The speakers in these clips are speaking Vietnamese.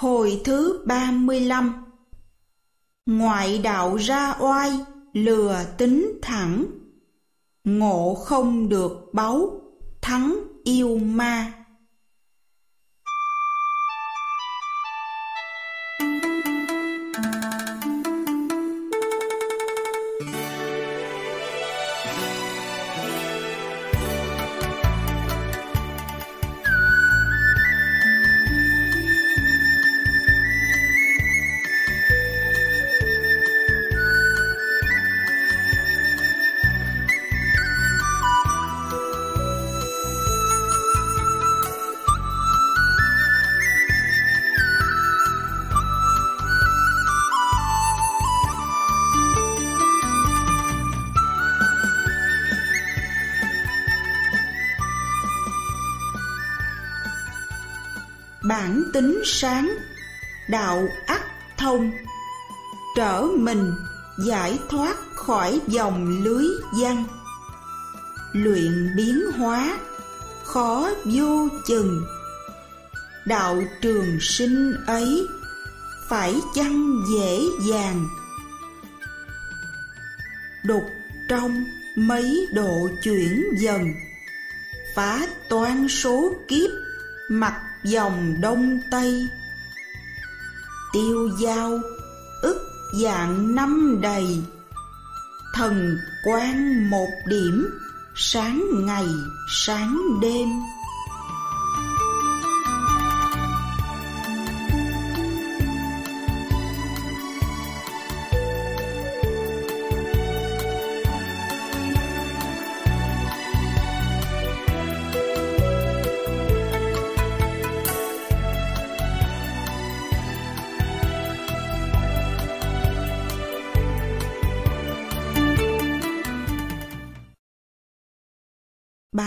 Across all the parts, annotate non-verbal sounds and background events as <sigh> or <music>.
Hồi thứ 35 Ngoại đạo ra oai, lừa tính thẳng Ngộ không được báu, thắng yêu ma sáng đạo ắt thông trở mình giải thoát khỏi dòng lưới văn luyện biến hóa khó vô chừng đạo trường sinh ấy phải chăng dễ dàng đục trong mấy độ chuyển dần phá toan số kiếp mặt dòng đông tây tiêu giao ức dạng năm đầy thần quang một điểm sáng ngày sáng đêm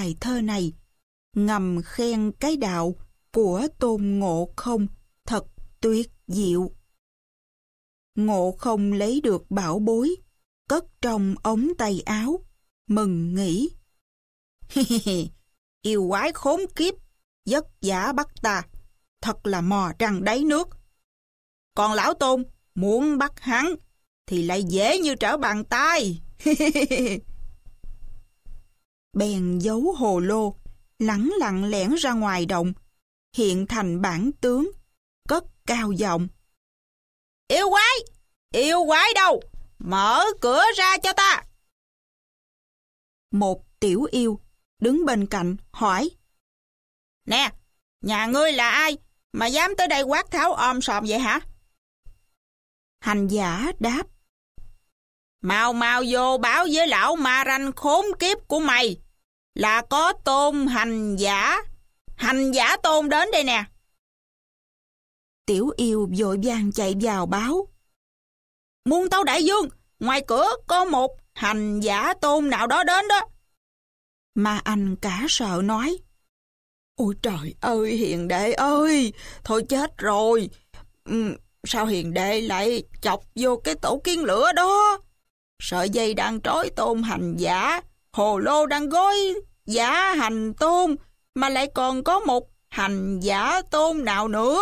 bài thơ này ngầm khen cái đạo của tôn ngộ không thật tuyệt diệu. Ngộ không lấy được bảo bối, cất trong ống tay áo, mừng nghĩ. <laughs> Yêu quái khốn kiếp, giấc giả bắt ta, thật là mò răng đáy nước. Còn lão tôn, muốn bắt hắn, thì lại dễ như trở bàn tay. <laughs> bèn giấu hồ lô, lẳng lặng lẻn ra ngoài động, hiện thành bản tướng, cất cao giọng. Yêu quái! Yêu quái đâu? Mở cửa ra cho ta! Một tiểu yêu đứng bên cạnh hỏi Nè, nhà ngươi là ai mà dám tới đây quát tháo om sòm vậy hả? Hành giả đáp Mau mau vô báo với lão ma ranh khốn kiếp của mày là có tôn hành giả. Hành giả tôn đến đây nè. Tiểu yêu vội vàng chạy vào báo. Muôn tâu đại dương, ngoài cửa có một hành giả tôn nào đó đến đó. Mà anh cả sợ nói. Ôi trời ơi hiền đệ ơi, thôi chết rồi. Ừ, sao hiền đệ lại chọc vô cái tổ kiến lửa đó? Sợi dây đang trói tôn hành giả hồ lô đang gói giả hành tôm mà lại còn có một hành giả tôm nào nữa.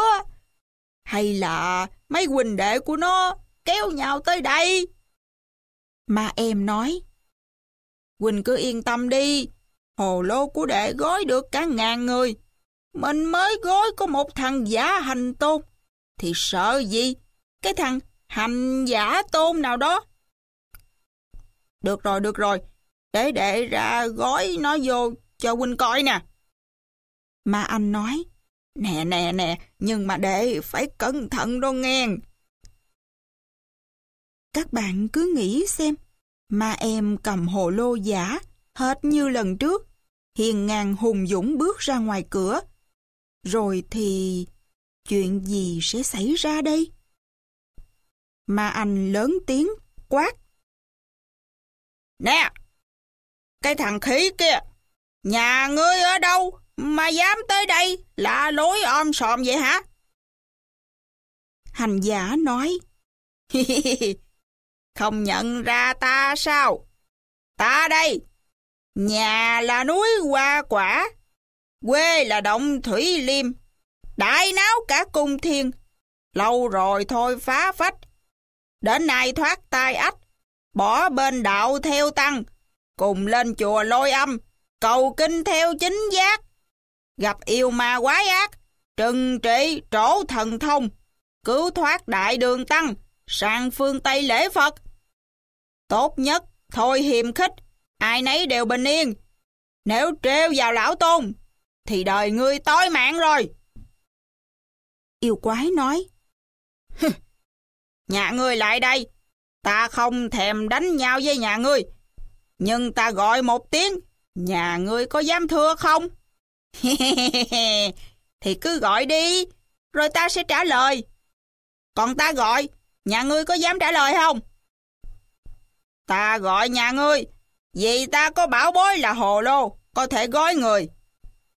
Hay là mấy huynh đệ của nó kéo nhau tới đây? Mà em nói, Quỳnh cứ yên tâm đi, hồ lô của đệ gói được cả ngàn người. Mình mới gói có một thằng giả hành tôm, thì sợ gì? Cái thằng hành giả tôm nào đó. Được rồi, được rồi, để đệ ra gói nó vô cho huynh coi nè. Ma Anh nói, nè nè nè, nhưng mà đệ phải cẩn thận đó nghe. Các bạn cứ nghĩ xem, ma em cầm hồ lô giả, hết như lần trước, hiền ngang hùng dũng bước ra ngoài cửa. Rồi thì chuyện gì sẽ xảy ra đây? Ma Anh lớn tiếng quát. Nè, cái thằng khí kia, nhà ngươi ở đâu mà dám tới đây là lối om sòm vậy hả? Hành giả nói, không nhận ra ta sao? Ta đây, nhà là núi hoa quả, quê là động thủy liêm, đại náo cả cung thiên, lâu rồi thôi phá phách. Đến nay thoát tai ách, bỏ bên đạo theo tăng, cùng lên chùa lôi âm, cầu kinh theo chính giác. Gặp yêu ma quái ác, trừng trị trổ thần thông, cứu thoát đại đường tăng, sang phương Tây lễ Phật. Tốt nhất, thôi hiềm khích, ai nấy đều bình yên. Nếu trêu vào lão tôn, thì đời ngươi tối mạng rồi. Yêu quái nói, Nhà ngươi lại đây, ta không thèm đánh nhau với nhà ngươi nhưng ta gọi một tiếng, nhà ngươi có dám thưa không? <laughs> thì cứ gọi đi, rồi ta sẽ trả lời. Còn ta gọi, nhà ngươi có dám trả lời không? Ta gọi nhà ngươi, vì ta có bảo bối là hồ lô, có thể gói người.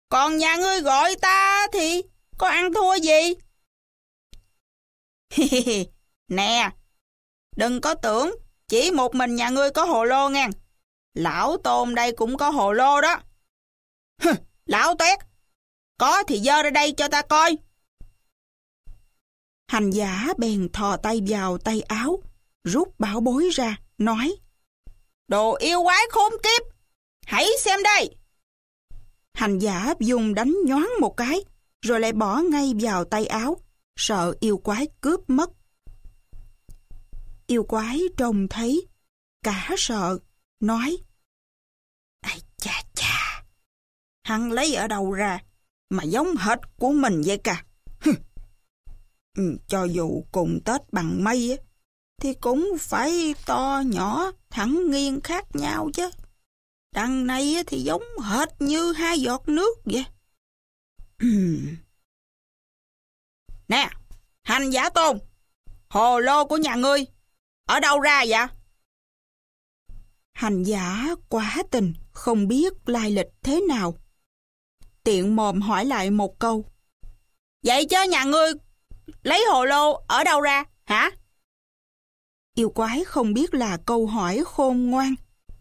Còn nhà ngươi gọi ta thì có ăn thua gì? <laughs> nè, đừng có tưởng chỉ một mình nhà ngươi có hồ lô ngang Lão Tôn đây cũng có hồ lô đó. lão tuyết, có thì dơ ra đây cho ta coi. Hành giả bèn thò tay vào tay áo, rút bảo bối ra, nói Đồ yêu quái khốn kiếp, hãy xem đây. Hành giả dùng đánh nhoáng một cái, rồi lại bỏ ngay vào tay áo, sợ yêu quái cướp mất. Yêu quái trông thấy, cả sợ, nói Ây cha cha, hắn lấy ở đâu ra mà giống hết của mình vậy cả. Ừ, cho dù cùng Tết bằng mây thì cũng phải to nhỏ thẳng nghiêng khác nhau chứ. Đằng này thì giống hệt như hai giọt nước vậy. Ừ. nè, hành giả tôn, hồ lô của nhà ngươi, ở đâu ra vậy? hành giả quá tình, không biết lai lịch thế nào. Tiện mồm hỏi lại một câu. Vậy cho nhà ngươi lấy hồ lô ở đâu ra, hả? Yêu quái không biết là câu hỏi khôn ngoan,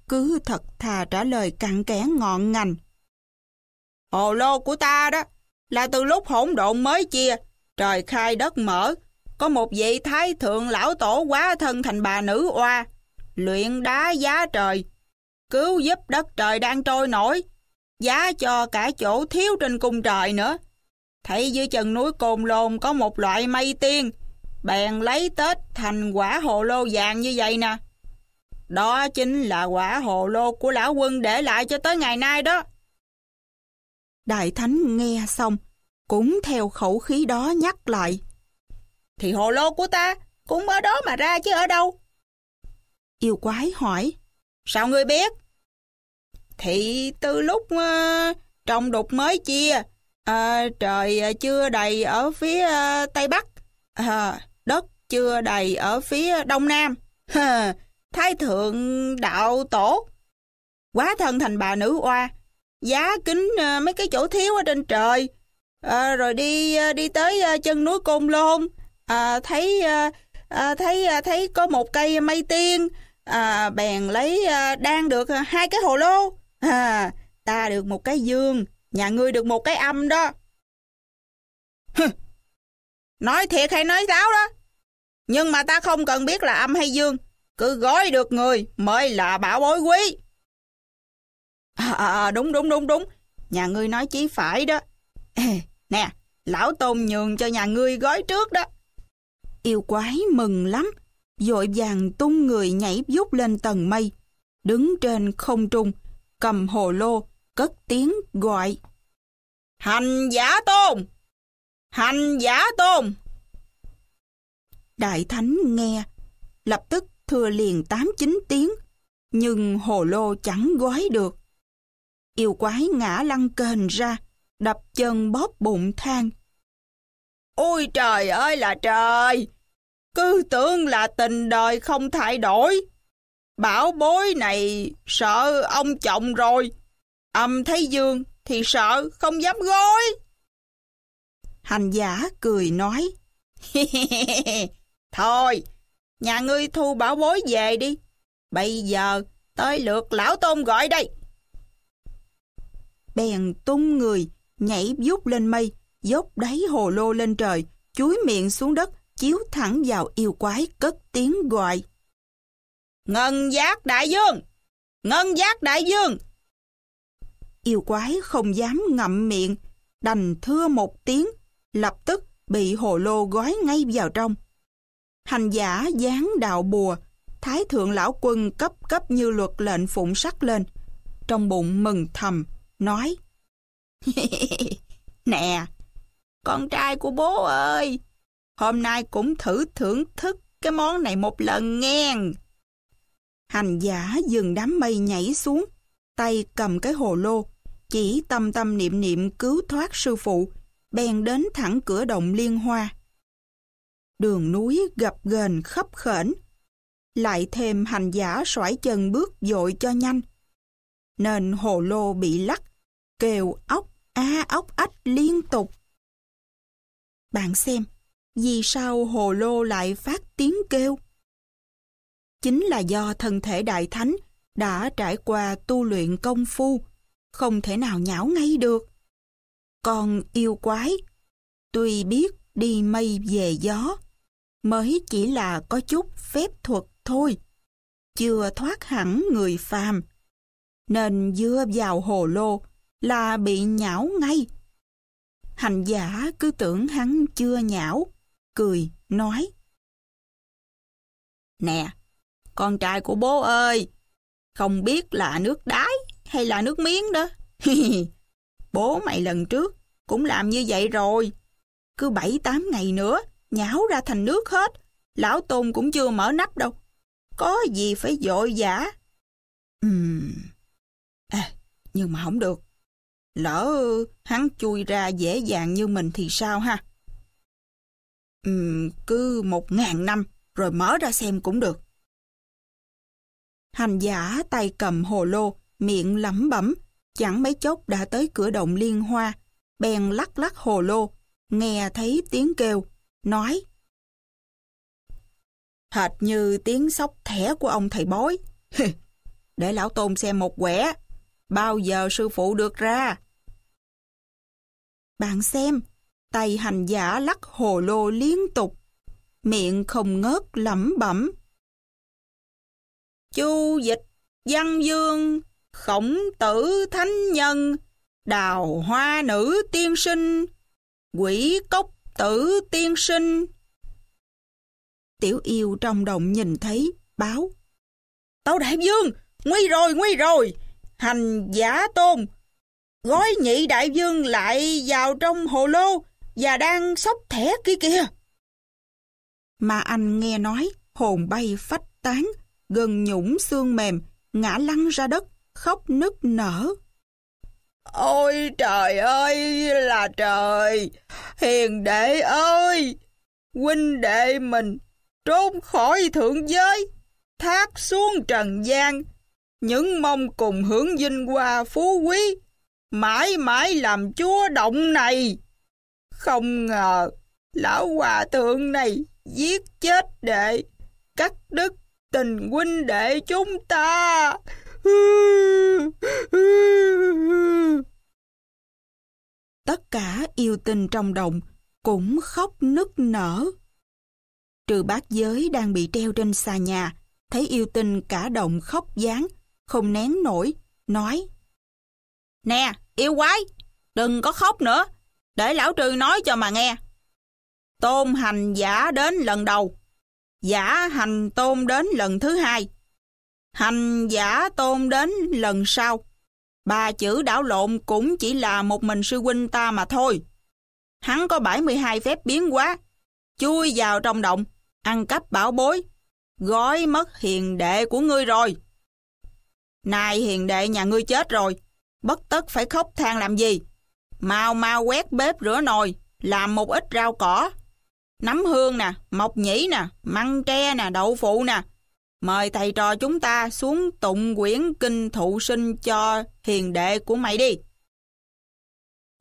cứ thật thà trả lời cặn kẽ ngọn ngành. Hồ lô của ta đó là từ lúc hỗn độn mới chia, trời khai đất mở, có một vị thái thượng lão tổ quá thân thành bà nữ oa, luyện đá giá trời, cứu giúp đất trời đang trôi nổi, giá cho cả chỗ thiếu trên cung trời nữa. Thấy dưới chân núi Cồn Lồn có một loại mây tiên, bèn lấy tết thành quả hồ lô vàng như vậy nè. Đó chính là quả hồ lô của lão quân để lại cho tới ngày nay đó. Đại Thánh nghe xong, cũng theo khẩu khí đó nhắc lại. Thì hồ lô của ta cũng ở đó mà ra chứ ở đâu. Yêu quái hỏi. Sao ngươi biết? Thì từ lúc uh, trồng đục mới chia, uh, trời ờ, chưa đầy ở phía uh, Tây Bắc, uh, đất chưa đầy ở phía Đông Nam. Uh, thái thượng đạo tổ. Quá thân thành bà nữ oa, giá kính uh, mấy cái chỗ thiếu ở trên trời. À, rồi đi đi tới chân núi Côn Lôn à, thấy à, thấy thấy có một cây mây tiên à, bèn lấy à, ờ, đang được ờ, hai cái hồ lô. À, ta được một cái dương, nhà ngươi được một cái âm đó. nói thiệt hay nói láo đó. Nhưng mà ta không cần biết là âm hay dương, cứ gói được người mới là bảo bối quý. À, à, à đúng đúng đúng đúng, nhà ngươi nói chí phải đó. nè, lão tôn nhường cho nhà ngươi gói trước đó. Yêu quái mừng lắm, dội vàng tung người nhảy vút lên tầng mây, đứng trên không trung, cầm hồ lô, cất tiếng gọi. Hành giả tôn! Hành giả tôn! Đại thánh nghe, lập tức thưa liền tám chín tiếng, nhưng hồ lô chẳng gói được. Yêu quái ngã lăn kềnh ra, đập chân bóp bụng than. Ôi trời ơi là trời! Cứ tưởng là tình đời không thay đổi. Bảo bối này sợ ông chồng rồi. Âm thấy dương thì sợ không dám gối. Hành giả cười nói. <laughs> Thôi, nhà ngươi thu bảo bối về đi. Bây giờ tới lượt lão tôm gọi đây. Bèn tung người, nhảy vút lên mây, dốc đáy hồ lô lên trời, chuối miệng xuống đất, chiếu thẳng vào yêu quái cất tiếng gọi. Ngân giác đại dương! Ngân giác đại dương! Yêu quái không dám ngậm miệng, đành thưa một tiếng, lập tức bị hồ lô gói ngay vào trong. Hành giả dán đạo bùa, Thái Thượng Lão Quân cấp cấp như luật lệnh phụng sắc lên. Trong bụng mừng thầm, nói <laughs> Nè, con trai của bố ơi, Hôm nay cũng thử thưởng thức cái món này một lần nghe. Hành giả dừng đám mây nhảy xuống, tay cầm cái hồ lô, chỉ tâm tâm niệm niệm cứu thoát sư phụ, bèn đến thẳng cửa động liên hoa. Đường núi gập ghềnh khấp khển lại thêm hành giả xoải chân bước dội cho nhanh. Nên hồ lô bị lắc, kêu ốc, a ốc ách liên tục. Bạn xem, vì sao hồ lô lại phát tiếng kêu? Chính là do thân thể đại thánh đã trải qua tu luyện công phu, không thể nào nhão ngay được. Còn yêu quái, tuy biết đi mây về gió, mới chỉ là có chút phép thuật thôi, chưa thoát hẳn người phàm. Nên dưa vào hồ lô là bị nhão ngay. Hành giả cứ tưởng hắn chưa nhão, cười, nói. Nè, con trai của bố ơi, không biết là nước đái hay là nước miếng đó. <laughs> bố mày lần trước cũng làm như vậy rồi. Cứ 7-8 ngày nữa, nhão ra thành nước hết, lão tôn cũng chưa mở nắp đâu. Có gì phải vội vã. Ừm, à, nhưng mà không được. Lỡ hắn chui ra dễ dàng như mình thì sao ha? um, cứ một ngàn năm rồi mở ra xem cũng được. Hành giả tay cầm hồ lô, miệng lẩm bẩm, chẳng mấy chốc đã tới cửa động liên hoa, bèn lắc lắc hồ lô, nghe thấy tiếng kêu, nói Hệt như tiếng sóc thẻ của ông thầy bói. <laughs> Để lão tôn xem một quẻ, bao giờ sư phụ được ra? Bạn xem, Tay hành giả lắc hồ lô liên tục, miệng không ngớt lẩm bẩm. Chu dịch, văn dương, khổng tử thánh nhân, đào hoa nữ tiên sinh, quỷ cốc tử tiên sinh. Tiểu yêu trong động nhìn thấy, báo. Tâu đại dương, nguy rồi, nguy rồi, hành giả tôn, gói nhị đại dương lại vào trong hồ lô, và đang sóc thẻ kia kìa. Mà anh nghe nói, hồn bay phách tán, gần nhũng xương mềm, ngã lăn ra đất, khóc nức nở. Ôi trời ơi là trời, hiền đệ ơi, huynh đệ mình trốn khỏi thượng giới, thác xuống trần gian, những mong cùng hưởng vinh hoa phú quý, mãi mãi làm chúa động này. Không ngờ, lão hòa thượng này giết chết đệ, cắt đứt tình huynh đệ chúng ta. Tất cả yêu tinh trong đồng cũng khóc nức nở. Trừ bác giới đang bị treo trên xà nhà, thấy yêu tinh cả động khóc dáng, không nén nổi, nói Nè, yêu quái, đừng có khóc nữa, để lão trư nói cho mà nghe. Tôn hành giả đến lần đầu, giả hành tôn đến lần thứ hai, hành giả tôn đến lần sau. Ba chữ đảo lộn cũng chỉ là một mình sư huynh ta mà thôi. Hắn có 72 phép biến hóa, chui vào trong động, ăn cắp bảo bối, gói mất hiền đệ của ngươi rồi. Này hiền đệ nhà ngươi chết rồi, bất tất phải khóc than làm gì? mau mau quét bếp rửa nồi, làm một ít rau cỏ. Nấm hương nè, mộc nhĩ nè, măng tre nè, đậu phụ nè. Mời thầy trò chúng ta xuống tụng quyển kinh thụ sinh cho hiền đệ của mày đi.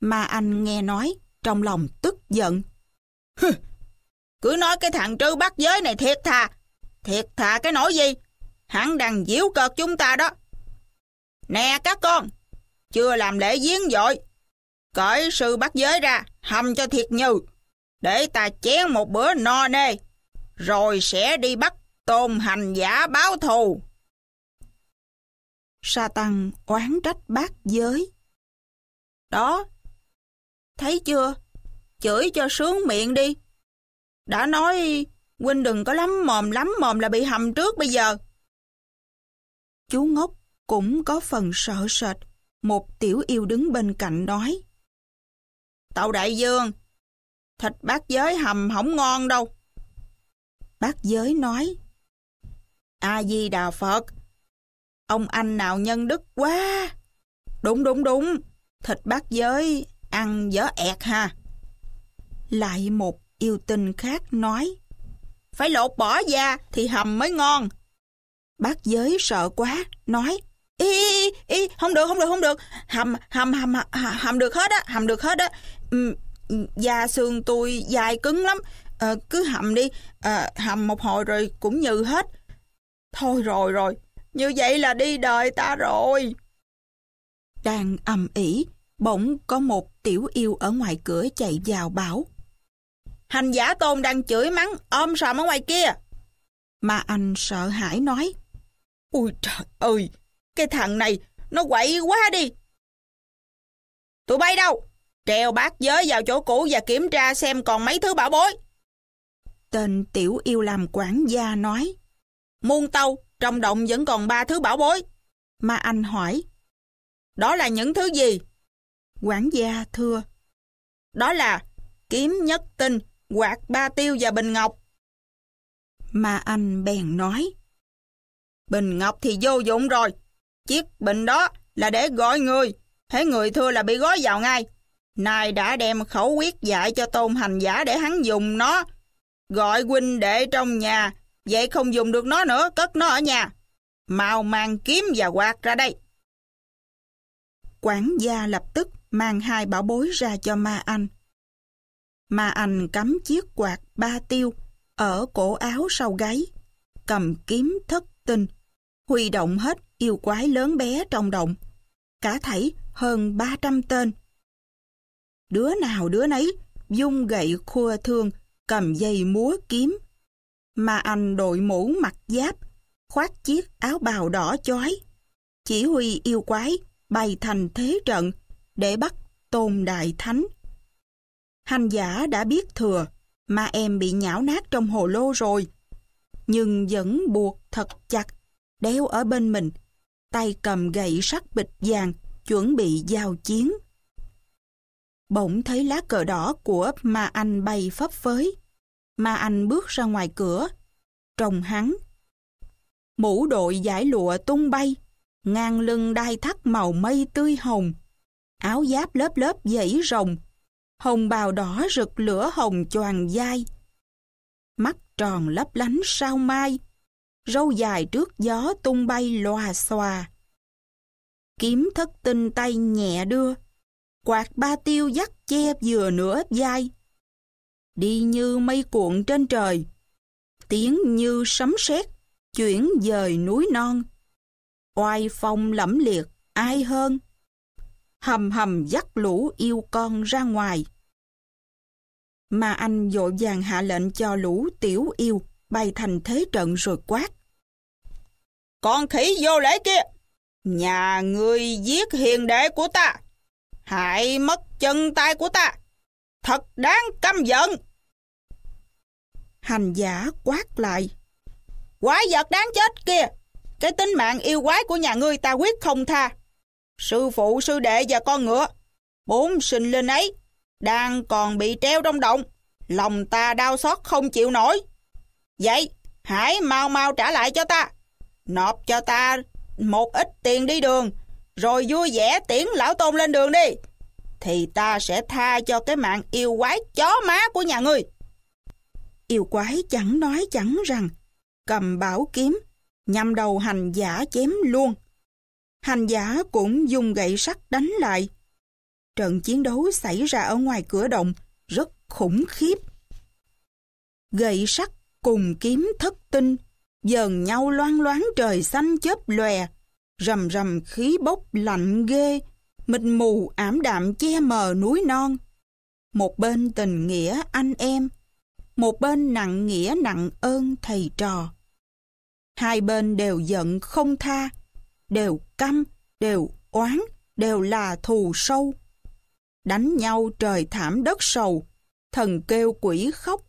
Mà anh nghe nói, trong lòng tức giận. cứ nói cái thằng trư bắt giới này thiệt thà. Thiệt thà cái nỗi gì? Hắn đang diễu cợt chúng ta đó. Nè các con, chưa làm lễ giếng dội Cởi sự bắt giới ra, hầm cho thiệt như. Để ta chén một bữa no nê. Rồi sẽ đi bắt tôn hành giả báo thù. Sa tăng oán trách bác giới. Đó, thấy chưa? Chửi cho sướng miệng đi. Đã nói huynh đừng có lắm mồm lắm mồm là bị hầm trước bây giờ. Chú ngốc cũng có phần sợ sệt. Một tiểu yêu đứng bên cạnh nói. Tàu đại dương, thịt bác giới hầm không ngon đâu. Bác giới nói, A-di-đà Phật, ông anh nào nhân đức quá. Đúng đúng đúng, thịt bác giới ăn dở ẹt ha. Lại một yêu tinh khác nói, phải lột bỏ da thì hầm mới ngon. Bác giới sợ quá, nói, y y không được, không được, không được. Hầm, hầm, hầm, hầm, hầm được hết á, hầm được hết á da xương tôi dai cứng lắm, à, cứ hầm đi, à, hầm một hồi rồi cũng như hết. Thôi rồi rồi, như vậy là đi đời ta rồi. Đang ầm ĩ, bỗng có một tiểu yêu ở ngoài cửa chạy vào bảo. Hành giả tôn đang chửi mắng, ôm sòm ở ngoài kia. Mà anh sợ hãi nói. Ôi trời ơi, cái thằng này nó quậy quá đi. Tụi bay đâu? treo bát giới vào chỗ cũ và kiểm tra xem còn mấy thứ bảo bối. Tên tiểu yêu làm quản gia nói. Muôn tâu, trong động vẫn còn ba thứ bảo bối. Ma Anh hỏi. Đó là những thứ gì? Quản gia thưa. Đó là kiếm nhất tinh, quạt ba tiêu và bình ngọc. Ma Anh bèn nói. Bình ngọc thì vô dụng rồi. Chiếc bình đó là để gọi người. Thế người thưa là bị gói vào ngay, nay đã đem khẩu quyết dạy cho tôn hành giả để hắn dùng nó. Gọi huynh đệ trong nhà, vậy không dùng được nó nữa, cất nó ở nhà. Mau mang kiếm và quạt ra đây. Quản gia lập tức mang hai bảo bối ra cho ma anh. Ma anh cắm chiếc quạt ba tiêu ở cổ áo sau gáy, cầm kiếm thất tinh, huy động hết yêu quái lớn bé trong động. Cả thảy hơn 300 tên Đứa nào đứa nấy, dung gậy khua thương, cầm dây múa kiếm. Mà anh đội mũ mặt giáp, khoác chiếc áo bào đỏ chói. Chỉ huy yêu quái, bày thành thế trận để bắt tôn đại thánh. Hành giả đã biết thừa, mà em bị nhão nát trong hồ lô rồi. Nhưng vẫn buộc thật chặt, đeo ở bên mình, tay cầm gậy sắt bịch vàng, chuẩn bị giao chiến bỗng thấy lá cờ đỏ của Ma Anh bay phấp phới. Ma Anh bước ra ngoài cửa, trồng hắn. Mũ đội giải lụa tung bay, ngang lưng đai thắt màu mây tươi hồng, áo giáp lớp lớp dãy rồng, hồng bào đỏ rực lửa hồng choàng dai. Mắt tròn lấp lánh sao mai, râu dài trước gió tung bay loà xòa. Kiếm thất tinh tay nhẹ đưa, quạt ba tiêu dắt che vừa nửa ép vai. Đi như mây cuộn trên trời, tiếng như sấm sét chuyển dời núi non. Oai phong lẫm liệt, ai hơn? Hầm hầm dắt lũ yêu con ra ngoài. Mà anh vội vàng hạ lệnh cho lũ tiểu yêu bay thành thế trận rồi quát. Con khỉ vô lễ kia! Nhà người giết hiền đệ của ta! hại mất chân tay của ta. Thật đáng căm giận. Hành giả quát lại. Quái vật đáng chết kia. Cái tính mạng yêu quái của nhà ngươi ta quyết không tha. Sư phụ, sư đệ và con ngựa. Bốn sinh linh ấy đang còn bị treo trong động. Lòng ta đau xót không chịu nổi. Vậy, hãy mau mau trả lại cho ta. Nộp cho ta một ít tiền đi đường rồi vui vẻ tiễn lão tôn lên đường đi thì ta sẽ tha cho cái mạng yêu quái chó má của nhà ngươi. Yêu quái chẳng nói chẳng rằng, cầm bảo kiếm, nhằm đầu hành giả chém luôn. Hành giả cũng dùng gậy sắt đánh lại. Trận chiến đấu xảy ra ở ngoài cửa động, rất khủng khiếp. Gậy sắt cùng kiếm thất tinh, dần nhau loáng loáng trời xanh chớp lòe, rầm rầm khí bốc lạnh ghê, mịt mù ảm đạm che mờ núi non. Một bên tình nghĩa anh em, một bên nặng nghĩa nặng ơn thầy trò. Hai bên đều giận không tha, đều căm, đều oán, đều là thù sâu. Đánh nhau trời thảm đất sầu, thần kêu quỷ khóc,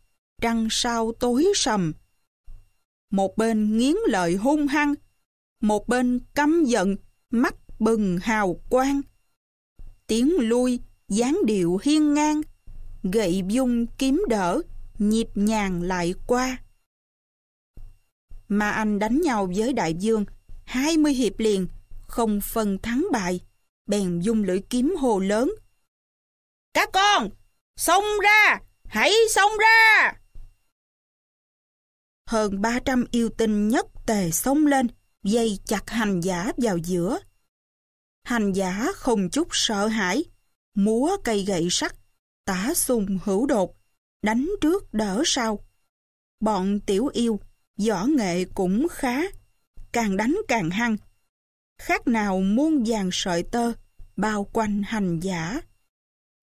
trăng sao tối sầm. Một bên nghiến lợi hung hăng, một bên căm giận, mắt bừng hào quang. Tiếng lui, dáng điệu hiên ngang, gậy dung kiếm đỡ, nhịp nhàng lại qua. Mà anh đánh nhau với đại dương, 20 hiệp liền, không phân thắng bại, bèn dung lưỡi kiếm hồ lớn. Các con, xông ra, hãy xông ra! Hơn 300 yêu tinh nhất tề xông lên, dây chặt hành giả vào giữa. Hành giả không chút sợ hãi, múa cây gậy sắt, tả sung hữu đột, đánh trước đỡ sau. Bọn tiểu yêu, võ nghệ cũng khá, càng đánh càng hăng. Khác nào muôn vàng sợi tơ, bao quanh hành giả.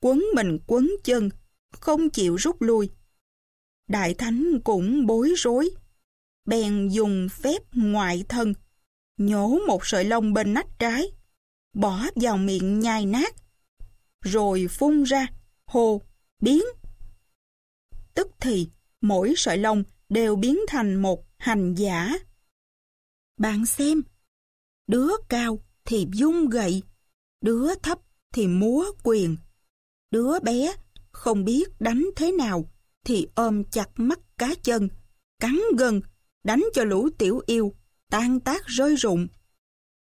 Quấn mình quấn chân, không chịu rút lui. Đại thánh cũng bối rối, bèn dùng phép ngoại thân nhổ một sợi lông bên nách trái, bỏ vào miệng nhai nát, rồi phun ra, hồ, biến. Tức thì, mỗi sợi lông đều biến thành một hành giả. Bạn xem, đứa cao thì dung gậy, đứa thấp thì múa quyền, đứa bé không biết đánh thế nào thì ôm chặt mắt cá chân, cắn gần, đánh cho lũ tiểu yêu tan tác rơi rụng.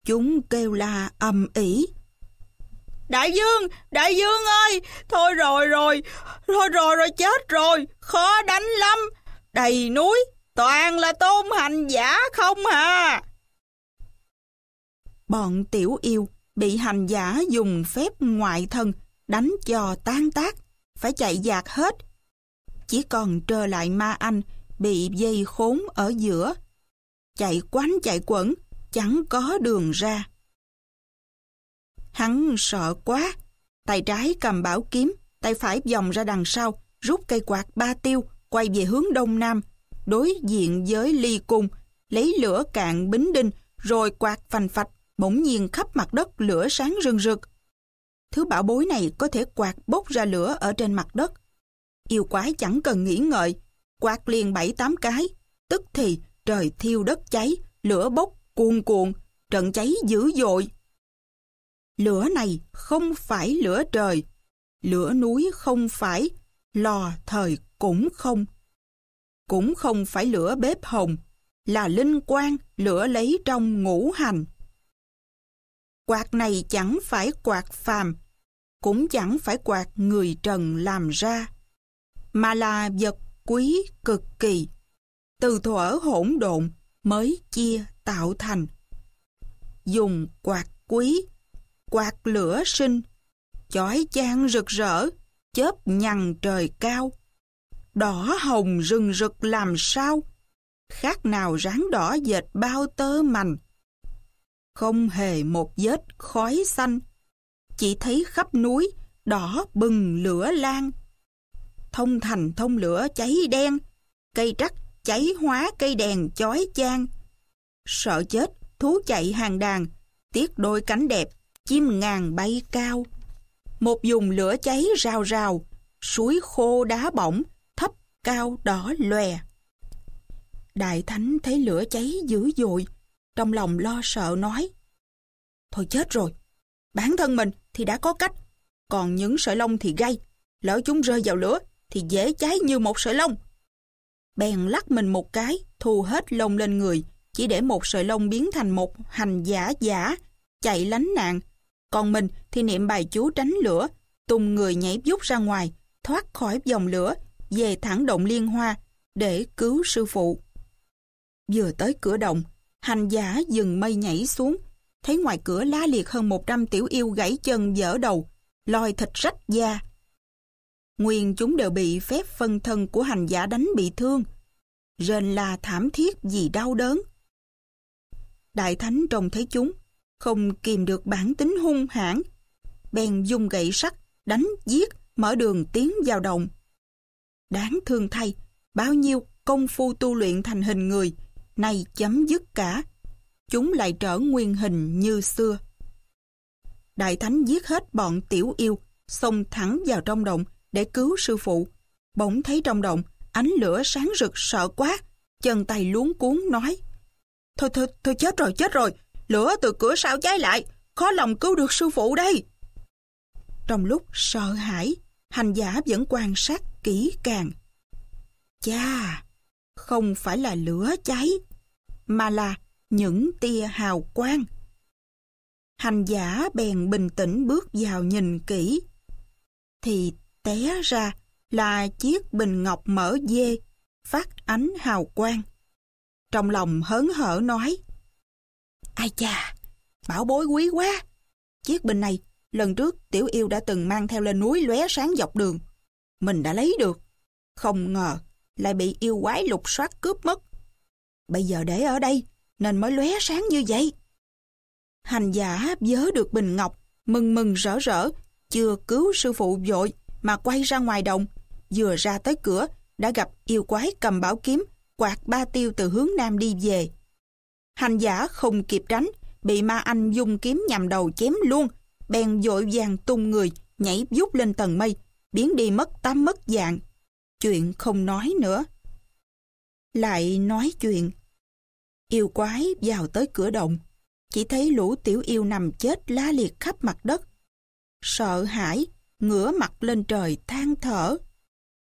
Chúng kêu la ầm ĩ. Đại dương, đại dương ơi, thôi rồi rồi, thôi rồi rồi chết rồi, khó đánh lắm. Đầy núi, toàn là tôm hành giả không hà. Bọn tiểu yêu bị hành giả dùng phép ngoại thân đánh cho tan tác, phải chạy dạt hết. Chỉ còn trơ lại ma anh bị dây khốn ở giữa chạy quán chạy quẩn, chẳng có đường ra. Hắn sợ quá, tay trái cầm bảo kiếm, tay phải vòng ra đằng sau, rút cây quạt ba tiêu, quay về hướng đông nam, đối diện với ly cung, lấy lửa cạn bính đinh, rồi quạt phành phạch, bỗng nhiên khắp mặt đất lửa sáng rừng rực. Thứ bảo bối này có thể quạt bốc ra lửa ở trên mặt đất. Yêu quái chẳng cần nghĩ ngợi, quạt liền bảy tám cái, tức thì trời thiêu đất cháy, lửa bốc cuồn cuộn, trận cháy dữ dội. Lửa này không phải lửa trời, lửa núi không phải, lò thời cũng không. Cũng không phải lửa bếp hồng, là linh quang lửa lấy trong ngũ hành. Quạt này chẳng phải quạt phàm, cũng chẳng phải quạt người trần làm ra, mà là vật quý cực kỳ từ thuở hỗn độn mới chia tạo thành. Dùng quạt quý, quạt lửa sinh, chói chang rực rỡ, chớp nhằn trời cao. Đỏ hồng rừng rực làm sao? Khác nào ráng đỏ dệt bao tơ mành. Không hề một vết khói xanh, chỉ thấy khắp núi đỏ bừng lửa lan. Thông thành thông lửa cháy đen, cây trắc cháy hóa cây đèn chói chang. Sợ chết, thú chạy hàng đàn, tiếc đôi cánh đẹp, chim ngàn bay cao. Một vùng lửa cháy rào rào, suối khô đá bỏng, thấp cao đỏ lòe. Đại Thánh thấy lửa cháy dữ dội, trong lòng lo sợ nói. Thôi chết rồi, bản thân mình thì đã có cách, còn những sợi lông thì gay, lỡ chúng rơi vào lửa thì dễ cháy như một sợi lông. Bèn lắc mình một cái, thu hết lông lên người, chỉ để một sợi lông biến thành một hành giả giả, chạy lánh nạn. Còn mình thì niệm bài chú tránh lửa, tung người nhảy vút ra ngoài, thoát khỏi dòng lửa, về thẳng động liên hoa, để cứu sư phụ. Vừa tới cửa động, hành giả dừng mây nhảy xuống, thấy ngoài cửa lá liệt hơn 100 tiểu yêu gãy chân dở đầu, lòi thịt rách da nguyên chúng đều bị phép phân thân của hành giả đánh bị thương. Rên là thảm thiết vì đau đớn. Đại thánh trông thấy chúng, không kìm được bản tính hung hãn, bèn dùng gậy sắt đánh giết mở đường tiến vào động. Đáng thương thay, bao nhiêu công phu tu luyện thành hình người, nay chấm dứt cả. Chúng lại trở nguyên hình như xưa. Đại thánh giết hết bọn tiểu yêu, xông thẳng vào trong động, để cứu sư phụ. Bỗng thấy trong động, ánh lửa sáng rực sợ quá, chân tay luống cuốn nói. Thôi thôi, thôi chết rồi, chết rồi, lửa từ cửa sao cháy lại, khó lòng cứu được sư phụ đây. Trong lúc sợ hãi, hành giả vẫn quan sát kỹ càng. Chà, không phải là lửa cháy, mà là những tia hào quang. Hành giả bèn bình tĩnh bước vào nhìn kỹ, thì té ra là chiếc bình ngọc mở dê, phát ánh hào quang. Trong lòng hớn hở nói, Ai chà, bảo bối quý quá! Chiếc bình này, lần trước tiểu yêu đã từng mang theo lên núi lóe sáng dọc đường. Mình đã lấy được. Không ngờ, lại bị yêu quái lục soát cướp mất. Bây giờ để ở đây, nên mới lóe sáng như vậy. Hành giả vớ được bình ngọc, mừng mừng rỡ rỡ, chưa cứu sư phụ vội, mà quay ra ngoài đồng. Vừa ra tới cửa, đã gặp yêu quái cầm bảo kiếm, quạt ba tiêu từ hướng nam đi về. Hành giả không kịp tránh, bị ma anh dùng kiếm nhằm đầu chém luôn, bèn vội vàng tung người, nhảy vút lên tầng mây, biến đi mất tám mất dạng. Chuyện không nói nữa. Lại nói chuyện. Yêu quái vào tới cửa động, chỉ thấy lũ tiểu yêu nằm chết lá liệt khắp mặt đất. Sợ hãi, ngửa mặt lên trời than thở.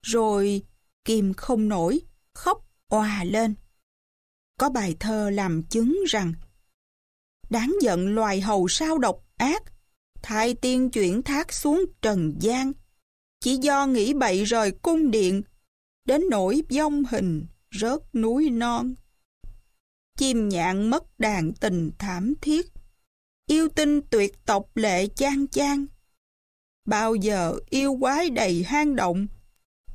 Rồi kìm không nổi, khóc òa lên. Có bài thơ làm chứng rằng Đáng giận loài hầu sao độc ác, thai tiên chuyển thác xuống trần gian. Chỉ do nghĩ bậy rời cung điện, đến nỗi dông hình rớt núi non. Chim nhạn mất đàn tình thảm thiết, yêu tinh tuyệt tộc lệ chan chan bao giờ yêu quái đầy hang động,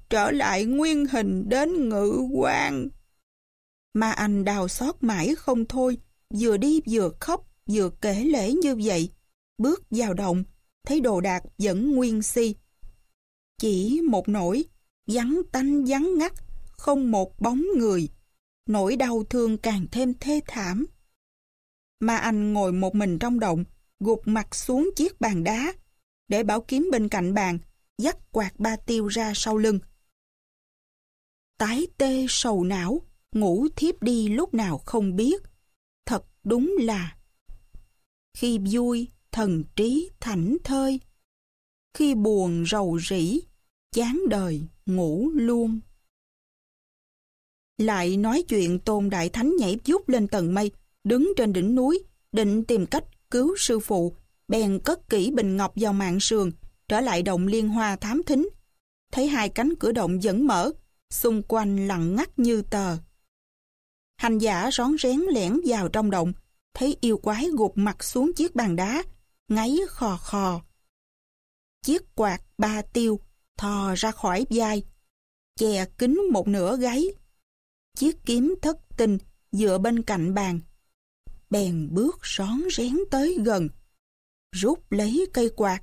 trở lại nguyên hình đến ngự quan. Mà anh đào xót mãi không thôi, vừa đi vừa khóc, vừa kể lễ như vậy. Bước vào động, thấy đồ đạc vẫn nguyên si. Chỉ một nỗi, vắng tanh vắng ngắt, không một bóng người. Nỗi đau thương càng thêm thê thảm. Mà anh ngồi một mình trong động, gục mặt xuống chiếc bàn đá, để bảo kiếm bên cạnh bàn, dắt quạt ba tiêu ra sau lưng. Tái tê sầu não, ngủ thiếp đi lúc nào không biết. Thật đúng là Khi vui, thần trí thảnh thơi. Khi buồn rầu rĩ, chán đời ngủ luôn. Lại nói chuyện Tôn Đại Thánh nhảy vút lên tầng mây, đứng trên đỉnh núi, định tìm cách cứu sư phụ bèn cất kỹ bình ngọc vào mạng sườn, trở lại động liên hoa thám thính. Thấy hai cánh cửa động vẫn mở, xung quanh lặng ngắt như tờ. Hành giả rón rén lẻn vào trong động, thấy yêu quái gục mặt xuống chiếc bàn đá, ngáy khò khò. Chiếc quạt ba tiêu thò ra khỏi vai, chè kín một nửa gáy. Chiếc kiếm thất tinh dựa bên cạnh bàn. Bèn bước rón rén tới gần, rút lấy cây quạt,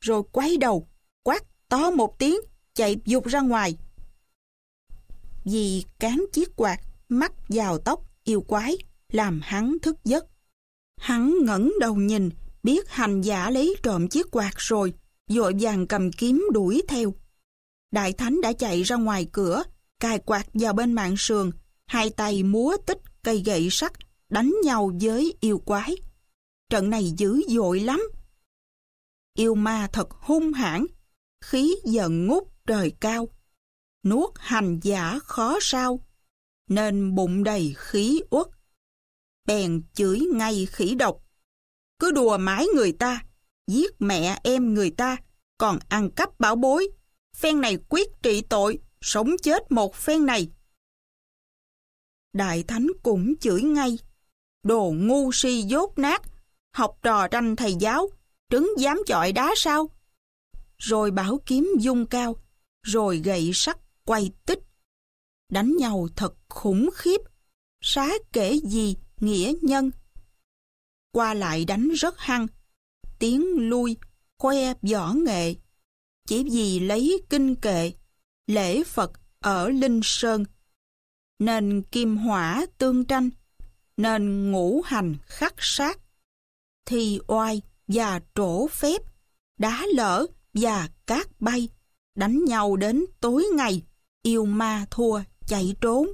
rồi quay đầu, quát to một tiếng, chạy dục ra ngoài. Vì cán chiếc quạt mắt vào tóc yêu quái, làm hắn thức giấc. Hắn ngẩng đầu nhìn, biết hành giả lấy trộm chiếc quạt rồi, vội vàng cầm kiếm đuổi theo. Đại thánh đã chạy ra ngoài cửa, cài quạt vào bên mạng sườn, hai tay múa tích cây gậy sắt, đánh nhau với yêu quái trận này dữ dội lắm. Yêu ma thật hung hãn, khí giận ngút trời cao, nuốt hành giả khó sao, nên bụng đầy khí uất. Bèn chửi ngay khỉ độc, cứ đùa mái người ta, giết mẹ em người ta, còn ăn cắp bảo bối, phen này quyết trị tội, sống chết một phen này. Đại Thánh cũng chửi ngay, đồ ngu si dốt nát, học trò tranh thầy giáo, trứng dám chọi đá sao? Rồi bảo kiếm dung cao, rồi gậy sắt quay tích. Đánh nhau thật khủng khiếp, xá kể gì nghĩa nhân. Qua lại đánh rất hăng, tiếng lui, khoe võ nghệ. Chỉ vì lấy kinh kệ, lễ Phật ở Linh Sơn. Nên kim hỏa tương tranh, nên ngũ hành khắc sát thì oai và trổ phép, đá lỡ và cát bay, đánh nhau đến tối ngày, yêu ma thua chạy trốn.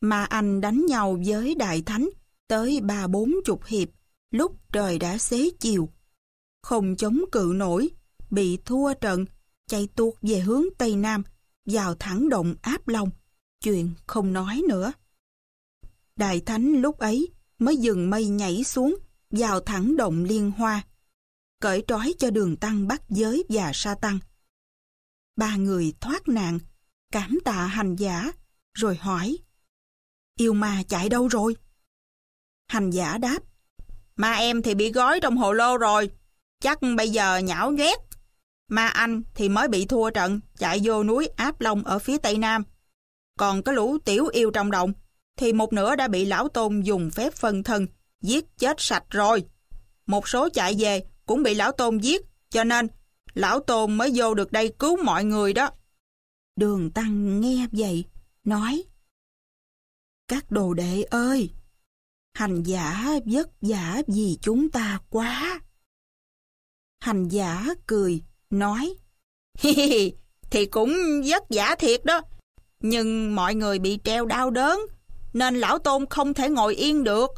Mà anh đánh nhau với đại thánh tới ba bốn chục hiệp, lúc trời đã xế chiều. Không chống cự nổi, bị thua trận, chạy tuột về hướng Tây Nam, vào thẳng động áp long, chuyện không nói nữa. Đại thánh lúc ấy mới dừng mây nhảy xuống, vào thẳng động liên hoa, cởi trói cho đường tăng bắt giới và sa tăng. Ba người thoát nạn, cảm tạ hành giả, rồi hỏi, yêu ma chạy đâu rồi? Hành giả đáp, ma em thì bị gói trong hồ lô rồi, chắc bây giờ nhão nhoét. Ma anh thì mới bị thua trận, chạy vô núi Áp Long ở phía tây nam. Còn cái lũ tiểu yêu trong động thì một nửa đã bị lão tôn dùng phép phân thân giết chết sạch rồi. Một số chạy về cũng bị lão Tôn giết, cho nên lão Tôn mới vô được đây cứu mọi người đó. Đường Tăng nghe vậy, nói Các đồ đệ ơi, hành giả vất vả vì chúng ta quá. Hành giả cười, nói <laughs> hi hi, Thì cũng vất vả thiệt đó, nhưng mọi người bị treo đau đớn, nên lão Tôn không thể ngồi yên được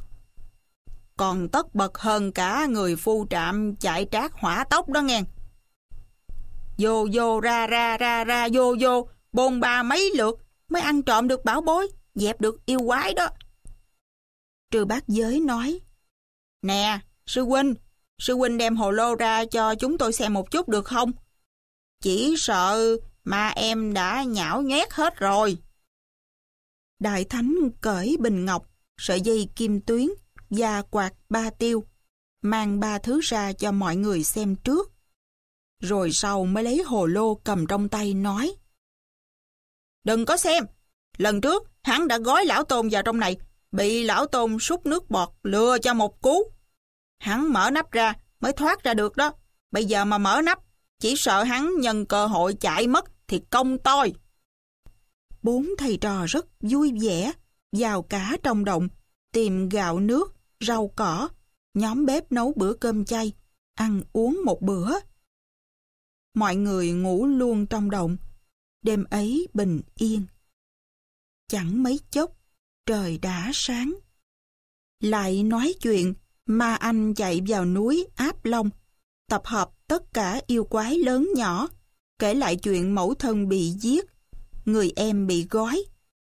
còn tất bật hơn cả người phu trạm chạy trác hỏa tốc đó nghe. Vô vô ra ra ra ra vô vô, bồn ba mấy lượt mới ăn trộm được bảo bối, dẹp được yêu quái đó. Trừ bác giới nói, Nè, sư huynh, sư huynh đem hồ lô ra cho chúng tôi xem một chút được không? Chỉ sợ mà em đã nhão nhét hết rồi. Đại thánh cởi bình ngọc, sợi dây kim tuyến, và quạt ba tiêu, mang ba thứ ra cho mọi người xem trước. Rồi sau mới lấy hồ lô cầm trong tay nói. Đừng có xem, lần trước hắn đã gói lão tôn vào trong này, bị lão tôn súc nước bọt lừa cho một cú. Hắn mở nắp ra mới thoát ra được đó, bây giờ mà mở nắp, chỉ sợ hắn nhân cơ hội chạy mất thì công toi. Bốn thầy trò rất vui vẻ, vào cả trong động, tìm gạo nước rau cỏ, nhóm bếp nấu bữa cơm chay, ăn uống một bữa. Mọi người ngủ luôn trong động, đêm ấy bình yên. Chẳng mấy chốc, trời đã sáng. Lại nói chuyện, ma anh chạy vào núi Áp Long, tập hợp tất cả yêu quái lớn nhỏ, kể lại chuyện mẫu thân bị giết, người em bị gói,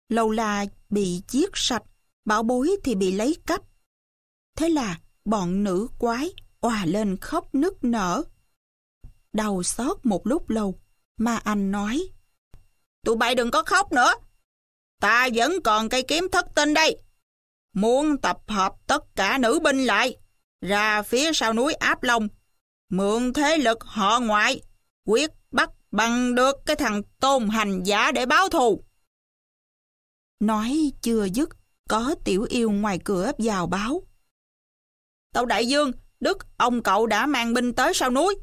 lâu la bị giết sạch, bảo bối thì bị lấy cắp, Thế là bọn nữ quái òa lên khóc nức nở. Đầu xót một lúc lâu, mà anh nói Tụi bay đừng có khóc nữa. Ta vẫn còn cây kiếm thất tinh đây. Muốn tập hợp tất cả nữ binh lại, ra phía sau núi Áp Long, mượn thế lực họ ngoại, quyết bắt bằng được cái thằng tôn hành giả để báo thù. Nói chưa dứt, có tiểu yêu ngoài cửa vào báo. Tàu đại dương, Đức ông cậu đã mang binh tới sau núi.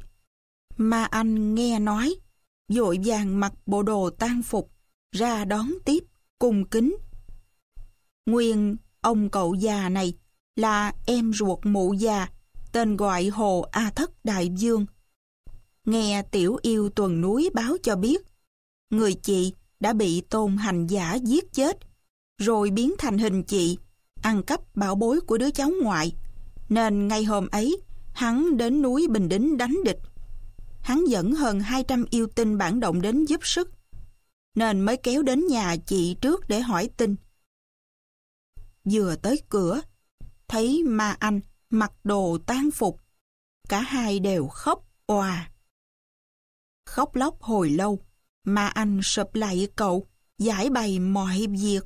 Mà anh nghe nói, dội vàng mặc bộ đồ tan phục, ra đón tiếp, cùng kính. Nguyên ông cậu già này là em ruột mụ già, tên gọi Hồ A Thất Đại Dương. Nghe tiểu yêu tuần núi báo cho biết, người chị đã bị tôn hành giả giết chết, rồi biến thành hình chị, ăn cắp bảo bối của đứa cháu ngoại nên ngay hôm ấy, hắn đến núi Bình Đính đánh địch. Hắn dẫn hơn 200 yêu tinh bản động đến giúp sức, nên mới kéo đến nhà chị trước để hỏi tin. Vừa tới cửa, thấy ma anh mặc đồ tan phục, cả hai đều khóc òa. Khóc lóc hồi lâu, ma anh sụp lại cậu, giải bày mọi việc.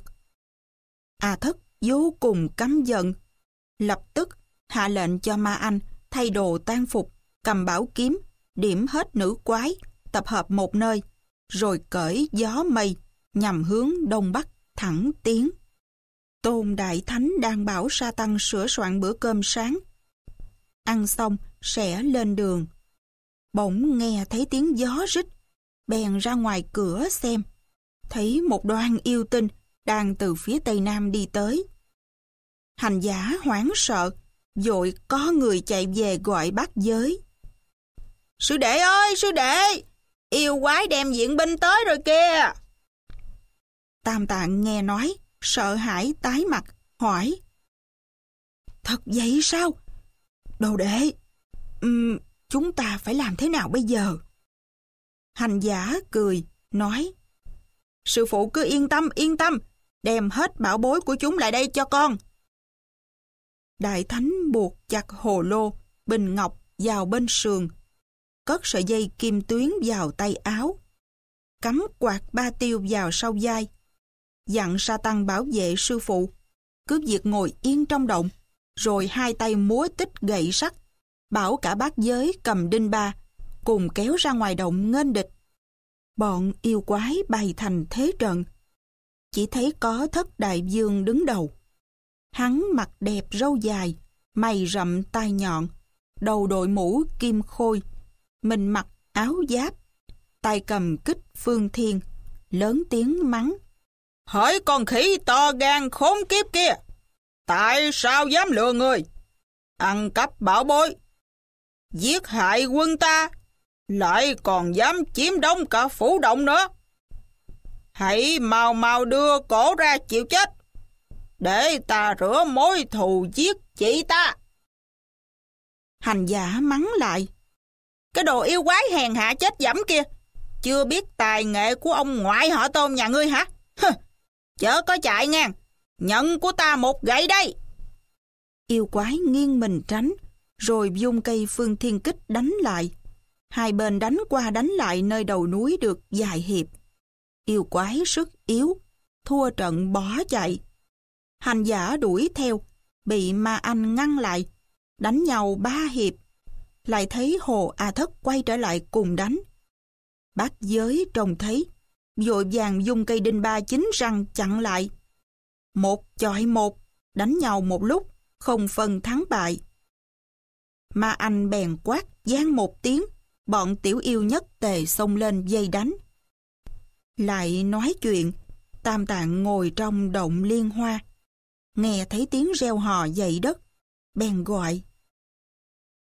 A à thất vô cùng căm giận, lập tức hạ lệnh cho Ma Anh thay đồ tan phục, cầm bảo kiếm, điểm hết nữ quái, tập hợp một nơi, rồi cởi gió mây, nhằm hướng đông bắc thẳng tiến. Tôn Đại Thánh đang bảo Sa Tăng sửa soạn bữa cơm sáng. Ăn xong sẽ lên đường. Bỗng nghe thấy tiếng gió rít, bèn ra ngoài cửa xem. Thấy một đoàn yêu tinh đang từ phía tây nam đi tới. Hành giả hoảng sợ, dội có người chạy về gọi bác giới. Sư đệ ơi, sư đệ! Yêu quái đem diện binh tới rồi kìa! Tam tạng nghe nói, sợ hãi tái mặt, hỏi. Thật vậy sao? Đồ đệ, um, chúng ta phải làm thế nào bây giờ? Hành giả cười, nói. Sư phụ cứ yên tâm, yên tâm, đem hết bảo bối của chúng lại đây cho con. Đại thánh buộc chặt hồ lô, bình ngọc vào bên sườn, cất sợi dây kim tuyến vào tay áo, cắm quạt ba tiêu vào sau vai, dặn sa tăng bảo vệ sư phụ, cướp diệt ngồi yên trong động, rồi hai tay múa tích gậy sắt, bảo cả bác giới cầm đinh ba, cùng kéo ra ngoài động nghênh địch. Bọn yêu quái bày thành thế trận, chỉ thấy có thất đại dương đứng đầu. Hắn mặt đẹp râu dài, mày rậm tai nhọn, đầu đội mũ kim khôi, mình mặc áo giáp, tay cầm kích phương thiên, lớn tiếng mắng. Hỡi con khỉ to gan khốn kiếp kia, tại sao dám lừa người? Ăn cắp bảo bối, giết hại quân ta, lại còn dám chiếm đóng cả phủ động nữa. Hãy mau mau đưa cổ ra chịu chết để ta rửa mối thù giết chị ta. Hành giả mắng lại. Cái đồ yêu quái hèn hạ chết dẫm kia, chưa biết tài nghệ của ông ngoại họ tôn nhà ngươi hả? chớ có chạy ngang, nhận của ta một gậy đây. Yêu quái nghiêng mình tránh, rồi dùng cây phương thiên kích đánh lại. Hai bên đánh qua đánh lại nơi đầu núi được dài hiệp. Yêu quái sức yếu, thua trận bỏ chạy Hành giả đuổi theo, bị ma anh ngăn lại, đánh nhau ba hiệp. Lại thấy hồ A Thất quay trở lại cùng đánh. Bác giới trông thấy, vội vàng dùng cây đinh ba chính răng chặn lại. Một chọi một, đánh nhau một lúc, không phân thắng bại. Ma anh bèn quát, gian một tiếng, bọn tiểu yêu nhất tề xông lên dây đánh. Lại nói chuyện, tam tạng ngồi trong động liên hoa, nghe thấy tiếng reo hò dậy đất, bèn gọi.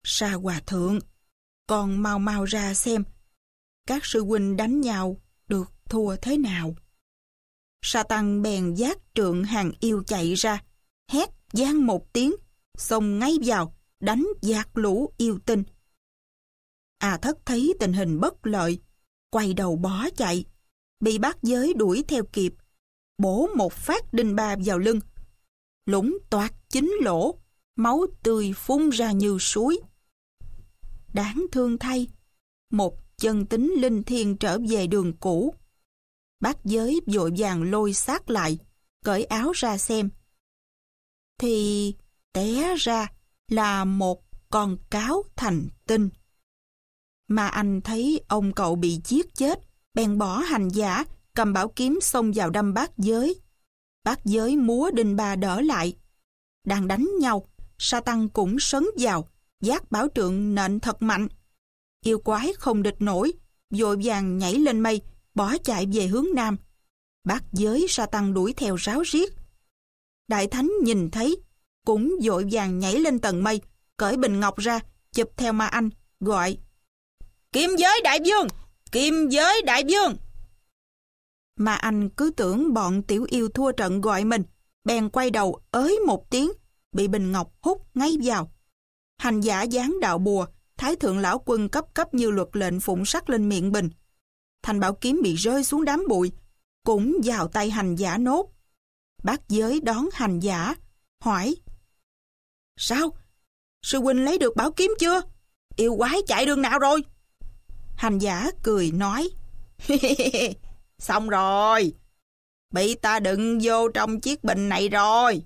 Sa hòa thượng, con mau mau ra xem, các sư huynh đánh nhau được thua thế nào. Sa tăng bèn giác trượng hàng yêu chạy ra, hét gian một tiếng, xông ngay vào, đánh giạt lũ yêu tinh. À thất thấy tình hình bất lợi, quay đầu bỏ chạy, bị bác giới đuổi theo kịp, bổ một phát đinh ba vào lưng, lũng toát chín lỗ, máu tươi phun ra như suối. Đáng thương thay, một chân tính linh thiên trở về đường cũ. Bác giới vội vàng lôi xác lại, cởi áo ra xem. Thì té ra là một con cáo thành tinh. Mà anh thấy ông cậu bị giết chết, bèn bỏ hành giả, cầm bảo kiếm xông vào đâm bác giới bác giới múa đinh ba đỡ lại. Đang đánh nhau, sa tăng cũng sấn vào, giác bảo trượng nện thật mạnh. Yêu quái không địch nổi, vội vàng nhảy lên mây, bỏ chạy về hướng nam. Bác giới sa tăng đuổi theo ráo riết. Đại thánh nhìn thấy, cũng vội vàng nhảy lên tầng mây, cởi bình ngọc ra, chụp theo ma anh, gọi Kim giới đại vương! Kim giới đại vương! Mà anh cứ tưởng bọn tiểu yêu thua trận gọi mình, bèn quay đầu ới một tiếng, bị Bình Ngọc hút ngay vào. Hành giả dán đạo bùa, Thái Thượng Lão Quân cấp cấp như luật lệnh phụng sắc lên miệng Bình. Thành bảo kiếm bị rơi xuống đám bụi, cũng vào tay hành giả nốt. Bác giới đón hành giả, hỏi Sao? Sư huynh lấy được bảo kiếm chưa? Yêu quái chạy đường nào rồi? Hành giả cười nói <laughs> Xong rồi, bị ta đựng vô trong chiếc bình này rồi.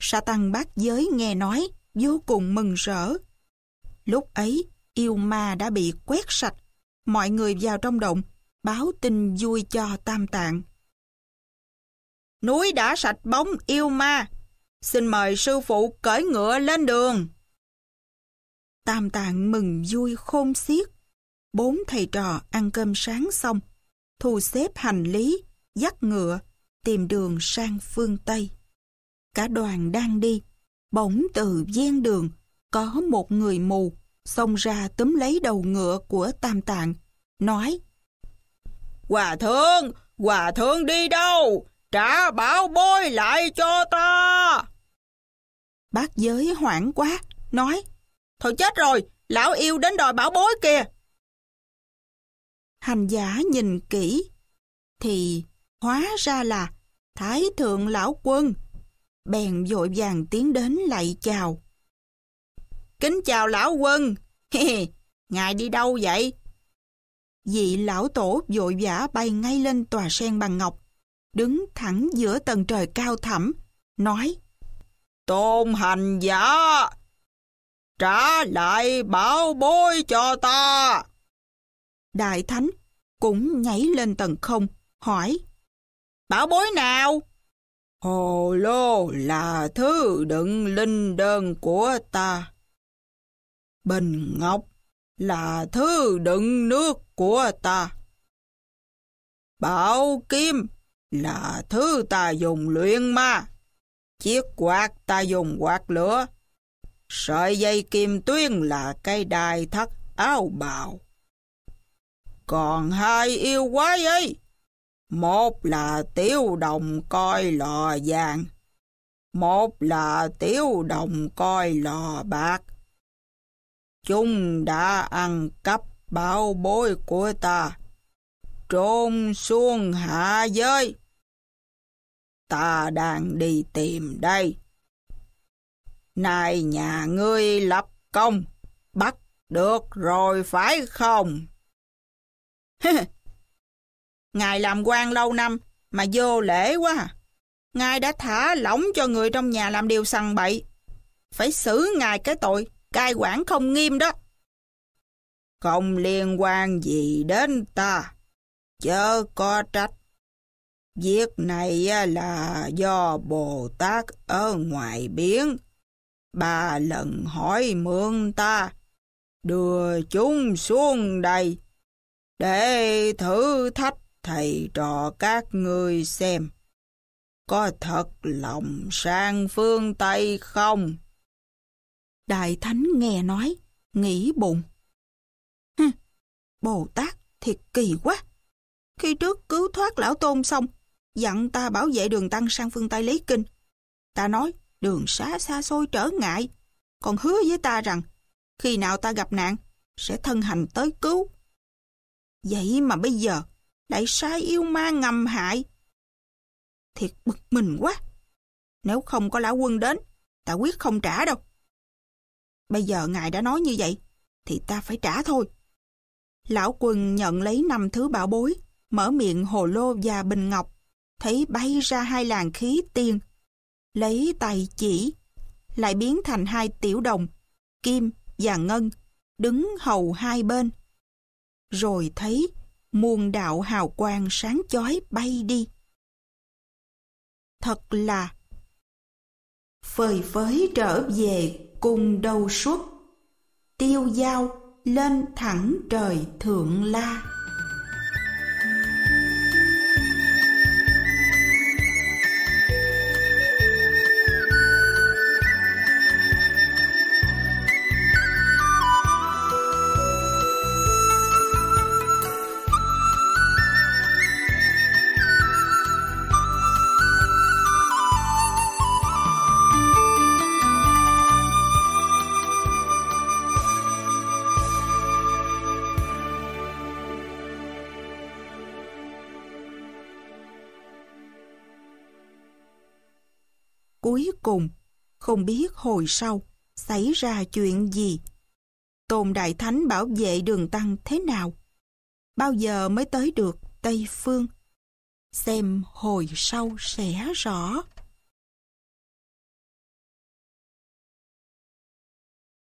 Satan bác giới nghe nói, vô cùng mừng rỡ. Lúc ấy, yêu ma đã bị quét sạch, mọi người vào trong động, báo tin vui cho tam tạng. Núi đã sạch bóng yêu ma, xin mời sư phụ cởi ngựa lên đường. Tam tạng mừng vui khôn xiết. Bốn thầy trò ăn cơm sáng xong, thu xếp hành lý, dắt ngựa, tìm đường sang phương Tây. Cả đoàn đang đi, bỗng từ gian đường có một người mù xông ra túm lấy đầu ngựa của Tam Tạng, nói Hòa thương hòa thương đi đâu? Trả bảo bối lại cho ta! Bác giới hoảng quá, nói Thôi chết rồi, lão yêu đến đòi bảo bối kìa! hành giả nhìn kỹ, thì hóa ra là Thái Thượng Lão Quân, bèn vội vàng tiến đến lại chào. Kính chào Lão Quân, <laughs> ngài đi đâu vậy? Vị lão tổ vội vã bay ngay lên tòa sen bằng ngọc, đứng thẳng giữa tầng trời cao thẳm, nói Tôn hành giả, trả lại bảo bối cho ta. Đại Thánh cũng nhảy lên tầng không, hỏi Bảo bối nào? Hồ lô là thứ đựng linh đơn của ta. Bình ngọc là thứ đựng nước của ta. Bảo kim là thứ ta dùng luyện ma. Chiếc quạt ta dùng quạt lửa. Sợi dây kim tuyên là cây đài thắt áo bào. Còn hai yêu quái ấy, một là tiểu đồng coi lò vàng, một là tiểu đồng coi lò bạc. Chúng đã ăn cắp bảo bối của ta, trôn xuống hạ giới. Ta đang đi tìm đây. Này nhà ngươi lập công, bắt được rồi phải không? <laughs> Ngài làm quan lâu năm mà vô lễ quá à. Ngài đã thả lỏng cho người trong nhà làm điều sằng bậy. Phải xử Ngài cái tội cai quản không nghiêm đó. Không liên quan gì đến ta. Chớ có trách. Việc này là do Bồ Tát ở ngoài biển. Ba lần hỏi mượn ta. Đưa chúng xuống đây để thử thách thầy trò các ngươi xem. Có thật lòng sang phương Tây không? Đại Thánh nghe nói, nghĩ bụng. Hừ, Bồ Tát thiệt kỳ quá. Khi trước cứu thoát lão tôn xong, dặn ta bảo vệ đường tăng sang phương Tây lấy kinh. Ta nói đường xá xa xôi trở ngại, còn hứa với ta rằng khi nào ta gặp nạn sẽ thân hành tới cứu. Vậy mà bây giờ đại sai yêu ma ngầm hại. Thiệt bực mình quá. Nếu không có lão quân đến, ta quyết không trả đâu. Bây giờ ngài đã nói như vậy, thì ta phải trả thôi. Lão quân nhận lấy năm thứ bảo bối, mở miệng hồ lô và bình ngọc, thấy bay ra hai làn khí tiên. Lấy tay chỉ, lại biến thành hai tiểu đồng, kim và ngân, đứng hầu hai bên rồi thấy muôn đạo hào quang sáng chói bay đi. Thật là phơi phới trở về cùng đầu suốt, tiêu dao lên thẳng trời thượng la. cùng. Không biết hồi sau xảy ra chuyện gì. Tôn Đại Thánh bảo vệ đường tăng thế nào? Bao giờ mới tới được Tây Phương? Xem hồi sau sẽ rõ.